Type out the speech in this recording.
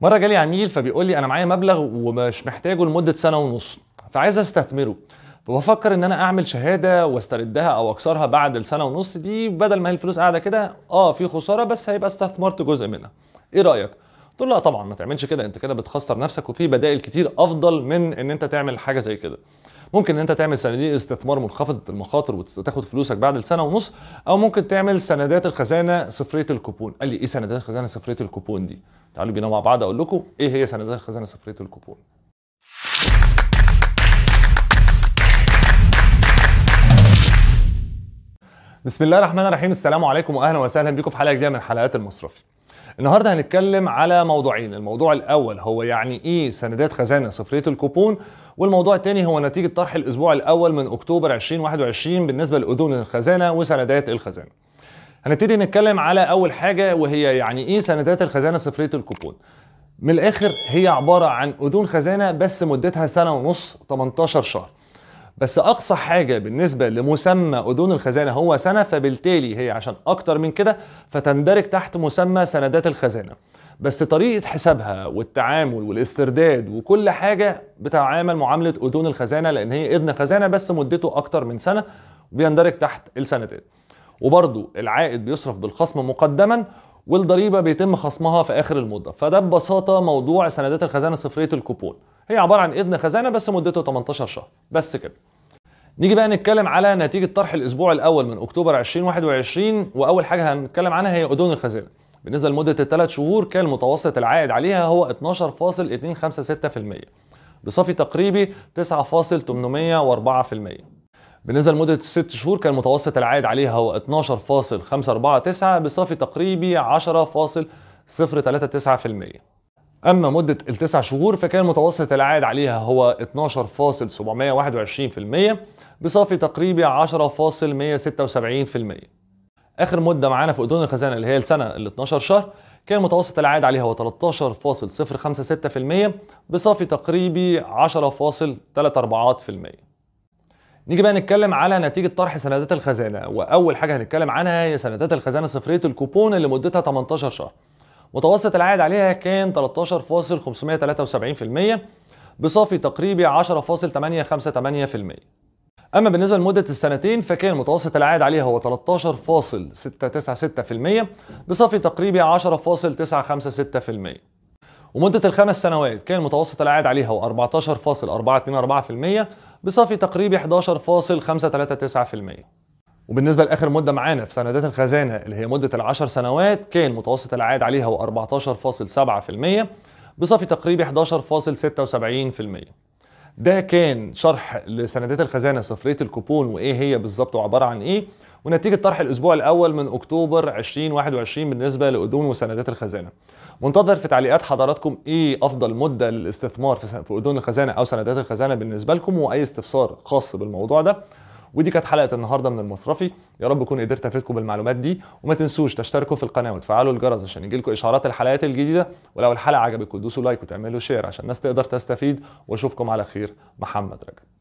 مره جالي عميل فبيقول لي انا معايا مبلغ ومش محتاجه لمده سنه ونص فعايز استثمره فبفكر ان انا اعمل شهاده واستردها او اكسرها بعد السنه ونص دي بدل ما هي الفلوس قاعده كده اه في خساره بس هيبقى استثمرت جزء منها ايه رايك قلت له لا طبعا ما تعملش كده انت كده بتخسر نفسك وفي بدائل كتير افضل من ان انت تعمل حاجه زي كده ممكن ان انت تعمل صناديق استثمار منخفضه المخاطر وتاخد فلوسك بعد السنه ونص او ممكن تعمل سندات الخزانه صفريه الكوبون قال لي ايه سندات الخزانه صفريه الكوبون دي تعالوا بينا مع بعض اقول لكم ايه هي سندات الخزانه صفريه الكوبون بسم الله الرحمن الرحيم السلام عليكم واهلا وسهلا بكم في حلقه جديده من حلقات المصرفي النهارده هنتكلم على موضوعين الموضوع الاول هو يعني ايه سندات خزانه صفريه الكوبون والموضوع الثاني هو نتيجه طرح الاسبوع الاول من اكتوبر 2021 بالنسبه لاذون الخزانه وسندات الخزانه هنبتدي نتكلم على اول حاجه وهي يعني ايه سندات الخزانه صفريه الكوبون من الاخر هي عباره عن اذون خزانه بس مدتها سنه ونص 18 شهر بس اقصى حاجه بالنسبه لمسمى اذون الخزانه هو سنه فبالتالي هي عشان اكتر من كده فتندرج تحت مسمى سندات الخزانه بس طريقه حسابها والتعامل والاسترداد وكل حاجه بتعامل معامله اذون الخزانه لان هي اذن خزانه بس مدته اكتر من سنه وبيندرج تحت السندات وبرضو العائد بيصرف بالخصم مقدما والضريبه بيتم خصمها في اخر المده فده ببساطه موضوع سندات الخزانه صفريه الكوبون هي عباره عن اذن خزانه بس مدته 18 شهر بس كده نيجي بقى نتكلم على نتيجه طرح الاسبوع الاول من اكتوبر 2021 واول حاجه هنتكلم عنها هي اذون الخزانه بالنسبه لمده الثلاث شهور كان المتوسط العائد عليها هو 12.256% بصافي تقريبي 9.804% بالنسبه لمده الست شهور كان متوسط العائد عليها هو 12.549 بصافي تقريبي 10.039% اما مده التسع شهور فكان متوسط العائد عليها هو 12.721% بصافي تقريبي 10.176% اخر مده معانا في اذون الخزانه اللي هي السنه ال 12 شهر كان متوسط العائد عليها هو 13.056% بصافي تقريبي 10.34% نيجي بقى نتكلم على نتيجة طرح سندات الخزانة وأول حاجة هنتكلم عنها هي سندات الخزانة صفرية الكوبون اللي مدتها 18 شهر متوسط العائد عليها كان 13.573% بصافي تقريبي 10.858% أما بالنسبة لمدة السنتين فكان متوسط العائد عليها هو 13.696% بصافي تقريبي 10.956% ومدة الخمس سنوات كان متوسط العائد عليها هو 14.424% بصافي تقريبي 11.539% وبالنسبه لاخر مده معانا في سندات الخزانه اللي هي مده ال10 سنوات كان متوسط العائد عليها هو 14.7% بصفي تقريبي 11.76% ده كان شرح لسندات الخزانه صفريه الكوبون وايه هي بالظبط وعباره عن ايه ونتيجه طرح الاسبوع الاول من اكتوبر 2021 بالنسبه لأذون وسندات الخزانه منتظر في تعليقات حضراتكم ايه افضل مده للاستثمار في اذون الخزانه او سندات الخزانه بالنسبه لكم واي استفسار خاص بالموضوع ده ودي كانت حلقه النهارده من المصرفي يا رب اكون قدرت افيدكم بالمعلومات دي وما تنسوش تشتركوا في القناه وتفعلوا الجرس عشان يجيلكم اشعارات الحلقات الجديده ولو الحلقه عجبتكم دوسوا لايك وتعملوا شير عشان الناس تقدر تستفيد واشوفكم على خير محمد رجب